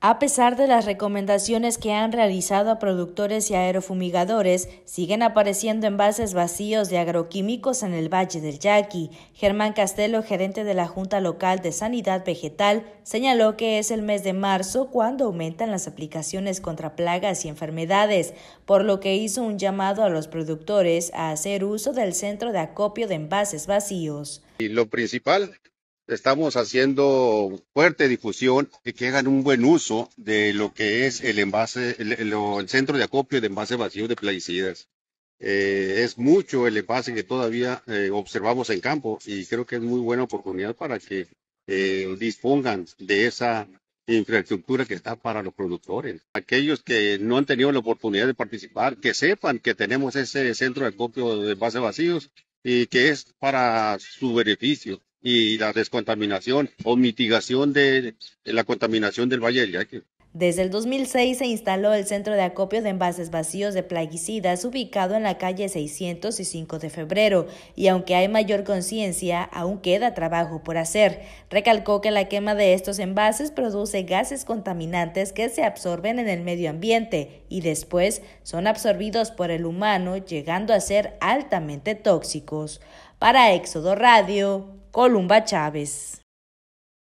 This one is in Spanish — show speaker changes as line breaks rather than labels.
A pesar de las recomendaciones que han realizado a productores y aerofumigadores, siguen apareciendo envases vacíos de agroquímicos en el Valle del Yaqui. Germán Castelo, gerente de la Junta Local de Sanidad Vegetal, señaló que es el mes de marzo cuando aumentan las aplicaciones contra plagas y enfermedades, por lo que hizo un llamado a los productores a hacer uso del centro de acopio de envases vacíos.
Y lo principal estamos haciendo fuerte difusión y que hagan un buen uso de lo que es el envase, el, centro de acopio de envase vacío de plaguicidas. Eh, es mucho el envase que todavía eh, observamos en campo y creo que es muy buena oportunidad para que eh, dispongan de esa infraestructura que está para los productores. Aquellos que no han tenido la oportunidad de participar, que sepan que tenemos ese centro de acopio de envases vacíos y que es para su beneficio y la descontaminación o mitigación de, la contaminación del Valle del
Yaqui. Desde el 2006 se instaló el Centro de Acopio de Envases Vacíos de Plaguicidas ubicado en la calle 605 de febrero, y aunque hay mayor conciencia, aún queda trabajo por hacer. Recalcó que la quema de estos envases produce gases contaminantes que se absorben en el medio ambiente y después son absorbidos por el humano, llegando a ser altamente tóxicos. Para Éxodo Radio, Columba Chávez.